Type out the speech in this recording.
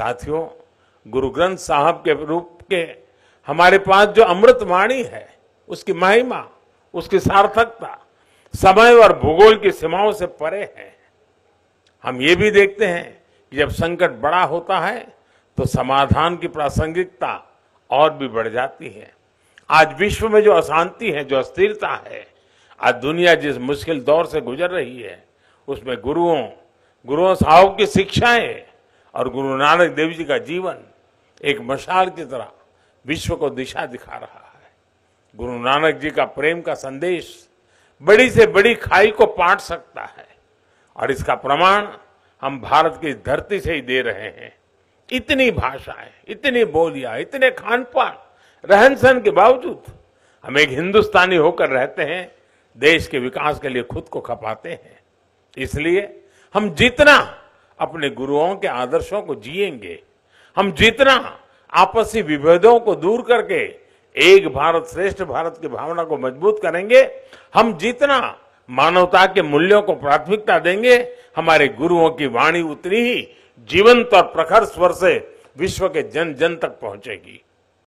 साथियों गुरु ग्रंथ साहब के रूप के हमारे पास जो अमृत वाणी है उसकी महिमा उसकी सार्थकता समय और भूगोल की सीमाओं से परे है हम ये भी देखते हैं कि जब संकट बड़ा होता है तो समाधान की प्रासंगिकता और भी बढ़ जाती है आज विश्व में जो अशांति है जो अस्थिरता है आज दुनिया जिस मुश्किल दौर से गुजर रही है उसमें गुरुओं गुरुओं साहब की शिक्षाएं और गुरु नानक देव जी का जीवन एक मशाल की तरह विश्व को दिशा दिखा रहा है गुरु नानक जी का प्रेम का संदेश बड़ी से बड़ी खाई को पाट सकता है और इसका प्रमाण हम भारत की धरती से ही दे रहे हैं इतनी भाषाएं इतनी बोलियां इतने खान पान रहन सहन के बावजूद हम एक हिंदुस्तानी होकर रहते हैं देश के विकास के लिए खुद को खपाते हैं इसलिए हम जितना अपने गुरुओं के आदर्शों को जिएंगे हम जितना आपसी विभेदों को दूर करके एक भारत श्रेष्ठ भारत की भावना को मजबूत करेंगे हम जितना मानवता के मूल्यों को प्राथमिकता देंगे हमारे गुरुओं की वाणी उतनी ही जीवंत और प्रखर स्वर से विश्व के जन जन तक पहुंचेगी